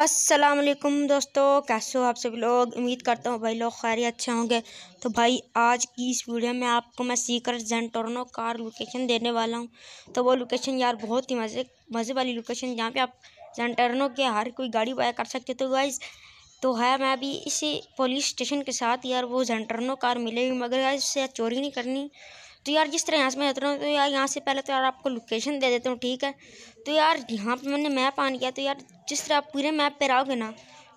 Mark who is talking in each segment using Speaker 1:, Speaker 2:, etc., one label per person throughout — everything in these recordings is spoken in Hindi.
Speaker 1: वालेकुम दोस्तों कैसे हो आप सभी लोग उम्मीद करता हूँ भाई लोग खैर अच्छे होंगे तो भाई आज की इस वीडियो में आपको मैं सीकर जेंटोरनो कार लोकेशन देने वाला हूँ तो वो लोकेशन यार बहुत ही मज़े मज़े वाली लोकेशन जहाँ पे आप जेंटोरनो के हर कोई गाड़ी बाय कर सकते हो तो गाइज़ तो है मैं अभी इसी पुलिस स्टेशन के साथ यार वो जेंटोरनो कार मिलेगी मगर यार इससे चोरी नहीं करनी तो यार जिस तरह यहाँ से मैं जाता हूँ तो यार यहाँ से पहले तो यार आपको लोकेशन दे देता हूँ ठीक है तो यार यहाँ पर मैंने मैप ऑन किया तो यार जिस तरह आप पूरे मैप पर आओगे ना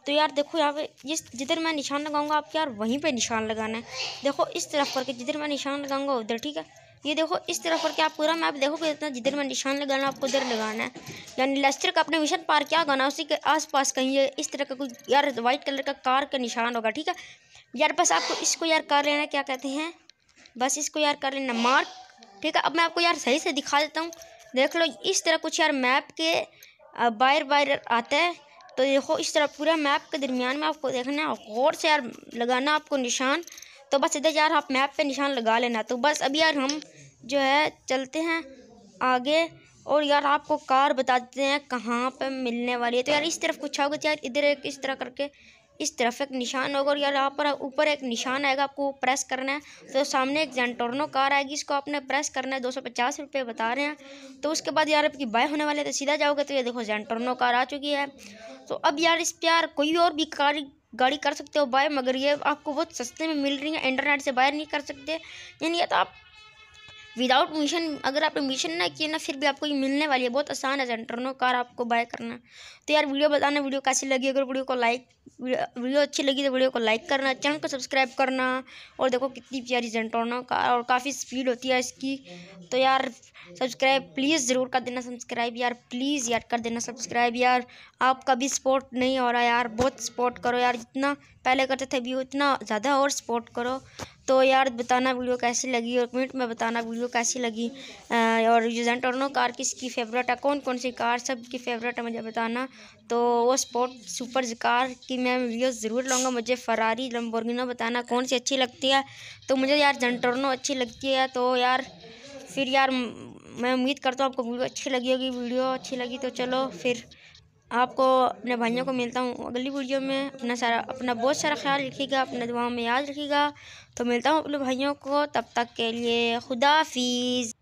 Speaker 1: तो यार देखो यहाँ पे जिस जिधर मैं निशान लगाऊंगा आपके यार वहीं पे निशान लगाना है देखो इस तरफ करके जिधर मैं निशान लगाऊंगा उधर ठीक है ये देखो इस तरफ करके आप पूरा मैप देखोगे इतना जिधर मैं निशान लगाना आपको उधर लगाना है यानी लेस्टर का अपने मिशन पार क्या गाना उसी के आसपास कहीं ये इस तरह का कुछ यार वाइट कलर का कार का निशान होगा ठीक है यार बस आपको इसको यार कार लेना क्या कहते हैं बस इसको यार कर लेना मार्क ठीक है अब मैं आपको यार सही से दिखा देता हूँ देख लो इस तरह कुछ यार मैप के बाहर बाहर आता है तो देखो इस तरह पूरा मैप के दरमियान में आपको देखना है गौर से यार लगाना आपको निशान तो बस इधर यार आप मैप पे निशान लगा लेना तो बस अभी यार हम जो है चलते हैं आगे और यार आपको कार बता देते हैं कहाँ पे मिलने वाली है तो यार इस तरफ कुछ आओगे तो यार इधर एक इस तरह करके इस तरफ एक निशान होगा और यार यहाँ पर ऊपर एक निशान आएगा आपको प्रेस करना है तो सामने एक जेंटोर्नो कार आएगी इसको आपने प्रेस करना है दो सौ पचास रुपये बता रहे हैं तो उसके बाद यार आपकी बाय होने वाले तो सीधा जाओगे तो ये देखो जेंटोर्नो कार आ चुकी है तो अब यार इस पर यार कोई और भी कार गाड़ी कर सकते हो बाय मगर ये आपको बहुत सस्ते में मिल रही है इंटरनेट से बाय नहीं कर सकते यानी ये तो आप विदाउट मिशन अगर आपने मिशन ना किया ना फिर भी आपको ये मिलने वाली है बहुत आसान है सेंटरनो कार आपको बाय करना तो यार वीडियो बताना वीडियो कैसी लगी अगर वीडियो को लाइक वीडियो अच्छी लगी तो वीडियो को लाइक करना चैनल को सब्सक्राइब करना और देखो कितनी प्यारी सेंटरनो कार और काफ़ी स्पीड होती है इसकी तो यार सब्सक्राइब प्लीज़ ज़रूर कर देना सब्सक्राइब यार प्लीज़ यार कर देना सब्सक्राइब यार आपका भी सपोर्ट नहीं हो रहा यार बहुत सपोर्ट करो यार जितना पहले करते थे अभी उतना ज़्यादा और सपोर्ट करो तो यार बताना वीडियो कैसी लगी और कमेंट में बताना वीडियो कैसी लगी और नो कार किसकी फेवरेट है कौन कौन सी कार सब की फेवरेट है मुझे बताना तो वो स्पोर्ट सुपर कार की मैं वीडियो ज़रूर लूँगा मुझे फरारी लम्बोर्गिनो बताना कौन सी अच्छी लगती है तो मुझे यार जेंटोरनो अच्छी लगती है तो यार फिर यार मैं उम्मीद करता हूँ आपको वीडियो अच्छी लगी होगी वीडियो अच्छी लगी तो चलो फिर आपको अपने भाइयों को मिलता हूँ अगली वीडियो में अपना सारा अपना बहुत सारा ख्याल रखिएगा अपने दुआओं में याद रखिएगा तो मिलता हूँ अपने भाइयों को तब तक के लिए खुदा हाफिज़